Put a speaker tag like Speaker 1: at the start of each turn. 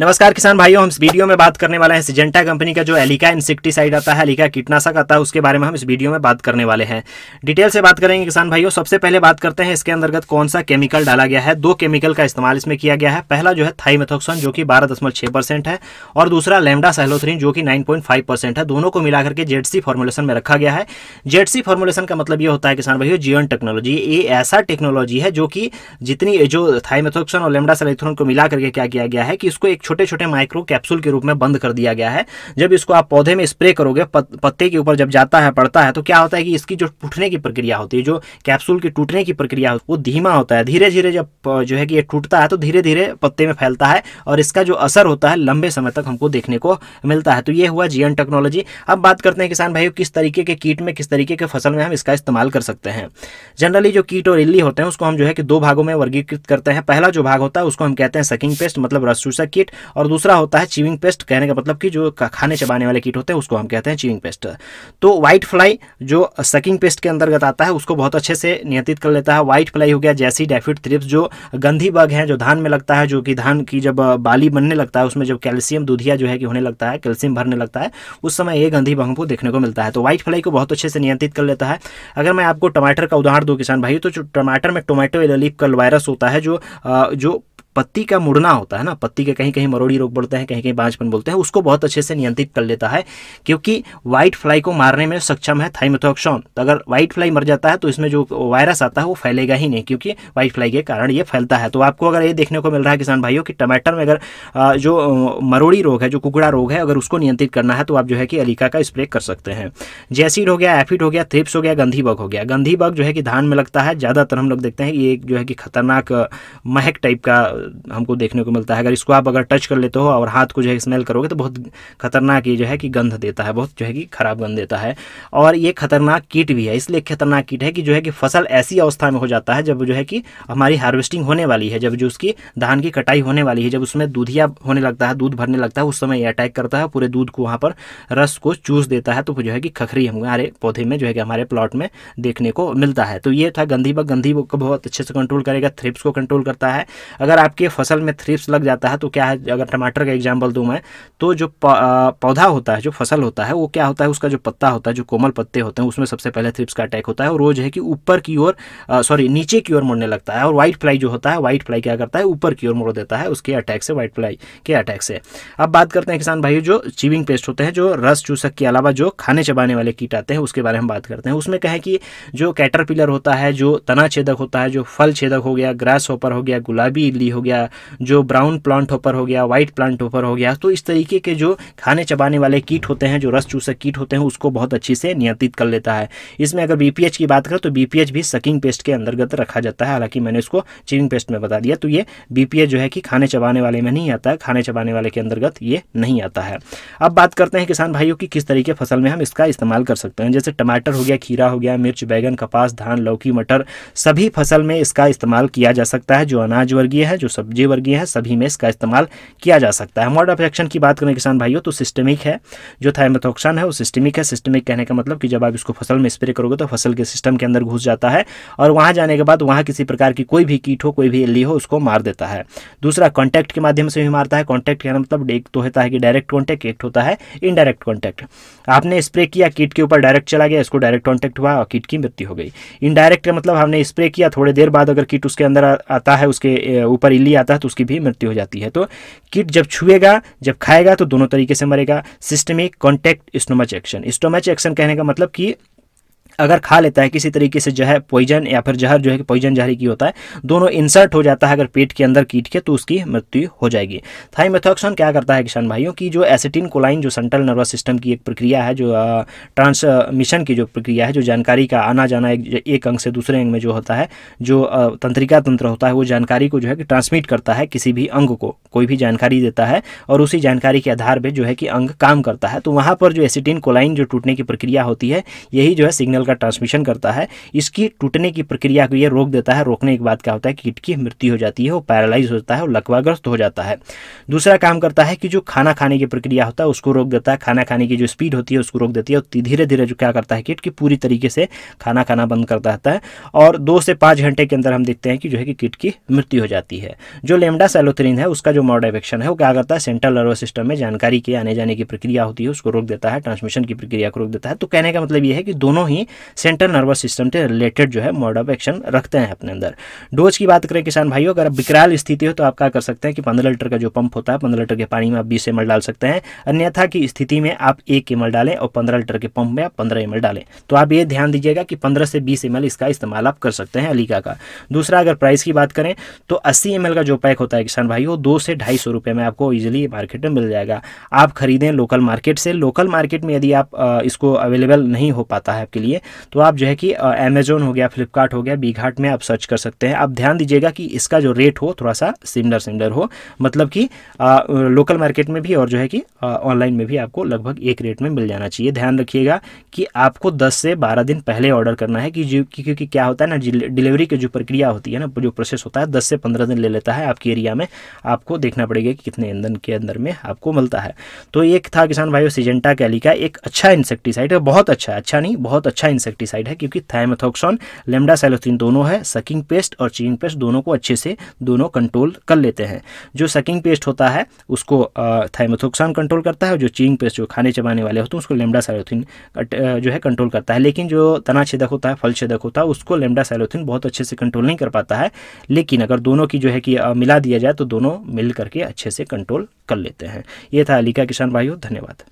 Speaker 1: नमस्कार किसान भाइयों हम इस वीडियो में बात करने वाले हैं सिजेंटा कंपनी का जो एलिका इंसेक्टिसाइड आता है एलिका कीटनाशक आता है उसके बारे में हम इस वीडियो में बात करने वाले हैं डिटेल से बात करेंगे किसान भाइयों सबसे पहले बात करते हैं इसके अंतर्गत कौन सा केमिकल डाला गया है दो केमिकल का इस्तेमाल इसमें किया गया है पहला जो है थाईमेथोक्सन जो कि बारह है और दूसरा लेमडा सेलोथ्रीन जो कि नाइन है दोनों को मिलाकर के जेडसी फॉर्मुलेशन में रखा गया है जेडसी फॉर्मुलेशन का मतलब ये होता है किसान भाइयों जीवन टेक्नोलॉजी ये ऐसा टेक्नोलॉजी है जो कि जितनी जो थाईमेथोक्सन और लेमडा सेलोथ्रीन को मिला करके क्या किया गया है कि इसको एक छोटे छोटे माइक्रो कैप्सूल के रूप में बंद कर दिया गया है जब इसको आप पौधे में स्प्रे करोगे पत्ते के ऊपर जब जाता है पड़ता है तो क्या होता है कि इसकी जो टूटने की प्रक्रिया होती है जो कैप्सूल की टूटने की प्रक्रिया होती है वो धीमा होता है धीरे धीरे जब जो है कि ये टूटता है तो धीरे धीरे पत्ते में फैलता है और इसका जो असर होता है लंबे समय तक हमको देखने को मिलता है तो ये हुआ जीएन टेक्नोलॉजी अब बात करते हैं किसान भाइयों किस तरीके के कीट में किस तरीके के फसल में हम इसका इस्तेमाल कर सकते हैं जनरली जो कीट और इल्ली होते हैं उसको हम जो है कि दो भागों में वर्गीकृत करते हैं पहला जो भाग होता है उसको हम कहते हैं सकिंग पेस्ट मतलब रसूसा कीट और दूसरा होता है चीविंग पेस्ट कहने का मतलब कि जो खाने चबाने वाले कीट होते हैं उसको हम कहते हैं चीविंग पेस्ट तो व्हाइट फ्लाई जो सकिंग पेस्ट के अंतर्गत आता है उसको बहुत अच्छे से नियंत्रित कर लेता है व्हाइट फ्लाई हो गया जैसी डेफिड थ्रिप्स जो गंधी बग हैं जो धान में लगता है जो कि धान की जब बाली बनने लगता है उसमें जब कैल्शियम दूधिया जो है कि होने लगता है कैल्शियम भरने लगता है उस समय ये गंधी बग को देखने को मिलता है तो व्हाइट फ्लाई को बहुत अच्छे से नियंत्रित कर लेता है अगर मैं आपको टमाटर का उदाहरण दूँ किसान भाई तो टमाटर में टोमेटो एलोलिप कल वायरस होता है जो जो पत्ती का मुड़ना होता है ना पत्ती के कहीं कहीं मरोड़ी रोग बोलते हैं कहीं कहीं बांझपन बोलते हैं उसको बहुत अच्छे से नियंत्रित कर लेता है क्योंकि व्हाइट फ्लाई को मारने में सक्षम है थाइमेथोक्सॉन तो अगर व्हाइट फ्लाई मर जाता है तो इसमें जो वायरस आता है वो फैलेगा ही नहीं क्योंकि व्हाइट फ्लाई के कारण ये फैलता है तो आपको अगर ये देखने को मिल रहा है किसान भाइयों की टमाटर में अगर जो मरोड़ी रोग है जो कुकड़ा रोग है अगर उसको नियंत्रित करना है तो आप जो है कि अलीका का स्प्रे कर सकते हैं जैसिड हो गया एफिड हो गया थ्रिप्स हो गया गंधी बग हो गया गंधी बग जो है कि धान में लगता है ज़्यादातर हम लोग देखते हैं ये जो है कि खतरनाक महक टाइप का हमको देखने को मिलता है अगर इसको आप अगर टच कर लेते हो और हाथ को जो है स्मेल करोगे तो बहुत खतरनाक ये जो है कि गंध देता है बहुत जो है कि खराब गंध देता है और ये खतरनाक कीट भी है इसलिए खतरनाक कीट है कि जो है कि फसल ऐसी अवस्था में हो जाता है जब जो है कि हमारी हार्वेस्टिंग होने वाली है जब जो उसकी धान की कटाई होने वाली है जब उसमें दूधिया होने लगता है दूध भरने लगता है उस समय ये अटैक करता है पूरे दूध को वहाँ पर रस को चूस देता है तो जो है कि खखरी हमारे पौधे में जो है कि हमारे प्लॉट में देखने को मिलता है तो ये था गंधी बग गंधी बग को बहुत अच्छे से कंट्रोल करेगा थ्रिप्स को कंट्रोल करता है अगर आप आपके फसल में थ्रिप्स लग जाता है तो क्या है अगर टमाटर का एग्जाम्पल दूँ मैं तो जो पौधा होता है जो फसल होता है वो क्या होता है उसका जो पत्ता होता है जो कोमल पत्ते होते हैं उसमें सबसे पहले थ्रिप्स का अटैक होता है और रोज है कि ऊपर की ओर सॉरी नीचे की ओर मुड़ने लगता है और व्हाइट फ्लाई जो होता है व्हाइट फ्लाई क्या करता है ऊपर की ओर मोड़ देता है उसके अटैक से व्हाइट फ्लाई के अटैक से अब बात करते हैं किसान भाई जो चिविंग पेस्ट होते हैं जो रस चूसक के अलावा जो खाने चबाने वाले कीट आते हैं उसके बारे में बात करते हैं उसमें कहें कि जो कैटरपिलर होता है जो तना छेदक होता है जो फल छेदक हो गया ग्रास होपर हो गया गुलाबी इली हो गया जो ब्राउन प्लांट होपर हो गया व्हाइट प्लांट होपर हो गया तो इस तरीके के जो खाने चबाने वाले कीट होते हैं जो रस चूसक कीट होते हैं उसको बहुत अच्छे से नियंत्रित कर लेता है इसमें अगर बी की बात करें तो बी भी सकिंग पेस्ट के अंतर्गत रखा जाता है हालांकि मैंने इसको चिविंग पेस्ट में बता दिया तो ये बी जो है कि खाने चबाने वाले में नहीं आता है खाने चबाने वाले के अंतर्गत ये नहीं आता है अब बात करते हैं किसान भाइयों की किस तरीके फसल में हम इसका इस्तेमाल कर सकते हैं जैसे टमाटर हो गया खीरा हो गया मिर्च बैगन कपास धान लौकी मटर सभी फसल में इसका इस्तेमाल किया जा सकता है जो अनाज वर्गीय है जो जो सब्जी वर्गीय है सभी में इसका इस्तेमाल किया जा सकता है मोड ऑफ एक्शन की बात करें किसान भाइयों तो सिस्टमिक है जो थायमेथोक्सान है वो सिस्टमिक है सिस्टमिक कहने का मतलब कि जब आप इसको फसल में स्प्रे करोगे तो फसल के सिस्टम के अंदर घुस जाता है और वहाँ जाने के बाद वहाँ किसी प्रकार की कोई भी कीट हो कोई भी एल्ली हो उसको मार देता है दूसरा कॉन्टैक्ट के माध्यम से भी मारता है कॉन्टैक्ट कहना मतलब एक तो होता है कि डायरेक्ट कॉन्टैक्ट एक होता है इनडायरेक्ट कॉन्टैक्ट आपने स्प्रे किया कीट के ऊपर डायरेक्ट चला गया इसको डायरेक्ट कॉन्टैक्ट हुआ और कीट की मृत्यु हो गई इनडायरेक्ट का मतलब हमने स्प्रे किया थोड़ी देर बाद अगर कीट उसके अंदर आता है उसके ऊपर इली आता है तो उसकी भी मृत्यु हो जाती है तो किट जब छुएगा जब खाएगा तो दोनों तरीके से मरेगा systemic contact stomach action stomach action कहने का मतलब कि अगर खा लेता है किसी तरीके से जो है पॉइजन या फिर जहर जो है पॉइजन जहरी की होता है दोनों इंसर्ट हो जाता है अगर पेट के अंदर कीट के तो उसकी मृत्यु हो जाएगी थाईमेथोक्सन क्या करता है किसान भाइयों की जो एसिटिन कोलाइन जो सेंट्रल नर्वस सिस्टम की एक प्रक्रिया है जो ट्रांसमिशन की जो प्रक्रिया है जो जानकारी का आना जाना एक, एक अंग से दूसरे अंग में जो होता है जो तंत्रिका तंत्र होता है वो जानकारी को जो है कि ट्रांसमिट करता है किसी भी अंग को कोई भी जानकारी देता है और उसी जानकारी के आधार पर जो है कि अंग काम करता है तो वहाँ पर जो एसिटिन कोलाइन जो टूटने की प्रक्रिया होती है यही जो है सिग्नल का ट्रांसमिशन करता है इसकी टूटने की प्रक्रिया को यह रोक देता है रोकने के बाद क्या होता है किट की मृत्यु हो जाती है वो पैरालाइज हो जाता है और लकवाग्रस्त हो जाता है दूसरा काम करता है कि जो खाना खाने की प्रक्रिया होता है उसको रोक देता है खाना खाने की जो स्पीड होती है उसको रोक देती है और धीरे धीरे जो क्या करता है किट की पूरी तरीके से खाना खाना बंद करता रहता है और दो से पाँच घंटे के अंदर हम देखते हैं कि जो है कि किट की मृत्यु हो जाती है जो लेमडा सेलोथरीन है उसका जो मॉड एफेक्शन है वो क्या करता है सेंट्रल नर्वस सिस्टम में जानकारी के आने जाने की प्रक्रिया होती है उसको रोक देता है ट्रांसमिशन की प्रक्रिया को रोक देता है तो कहने का मतलब यह है कि दोनों ही सेंट्रल नर्वस सिस्टम से रिलेटेड जो है मोड ऑफ एक्शन रखते हैं अपने अंदर डोज की बात करें किसान भाइयों अगर विकराल स्थिति हो तो आप क्या कर सकते हैं कि पंद्रह लीटर का जो पंप होता है पंद्रह लीटर के पानी में आप बीस एम डाल सकते हैं अन्यथा की स्थिति में आप एक एम डालें और पंद्रह लीटर के पंप में आप पंद्रह एम डालें तो आप ये ध्यान दीजिएगा कि पंद्रह से बीस एम इसका इस्तेमाल आप कर सकते हैं अलीका का दूसरा अगर प्राइस की बात करें तो अस्सी एम का जो पैक होता है किसान भाई वो दो से ढाई सौ रुपये में आपको ईजिली मार्केट में मिल जाएगा आप खरीदें लोकल मार्केट से लोकल मार्केट में यदि आप इसको अवेलेबल नहीं हो पाता है आपके लिए तो आप जो है कि अमेजोन हो गया फ्लिपकार्ट हो गया बीघाट में आप सर्च कर सकते हैं आप ध्यान दीजिएगा कि इसका जो रेट हो थोड़ा सा सिमिलर सिमिलर हो मतलब कि लोकल मार्केट में भी और जो है कि ऑनलाइन में भी आपको लगभग एक रेट में मिल जाना चाहिए ध्यान रखिएगा कि आपको दस से बारह दिन पहले ऑर्डर करना है कि क्योंकि क्या होता है ना डिलीवरी की जो प्रक्रिया होती है ना जो प्रोसेस होता है दस से पंद्रह दिन ले लेता है आपके एरिया में आपको देखना पड़ेगा कि कितने ईंधन के अंदर में आपको मिलता है तो एक था किसान भाई सिजेंटा कैली का एक अच्छा इंसेक्टिसाइड है बहुत अच्छा अच्छा नहीं बहुत अच्छा इंसेक्टिसाइड है क्योंकि थायमेथोक्सॉन लेमडा दोनों है सकिंग पेस्ट और चीनिंग पेस्ट दोनों को अच्छे से दोनों कंट्रोल कर लेते हैं जो सकिंग पेस्ट होता है उसको थायमेथोक्सॉन कंट्रोल करता है जो चीनिंग पेस्ट जो खाने चबाने वाले होते हैं उसको लेमडा सैलोथिन जो है कंट्रोल करता है लेकिन जो तना छेदक होता है फल छेदक होता है उसको लेमडा सैलोथिन बहुत अच्छे से कंट्रोल नहीं कर पाता है लेकिन अगर दोनों की जो है कि मिला दिया जाए तो दोनों मिल करके अच्छे से कंट्रोल कर लेते हैं ये था अलीका किसान भाइयों धन्यवाद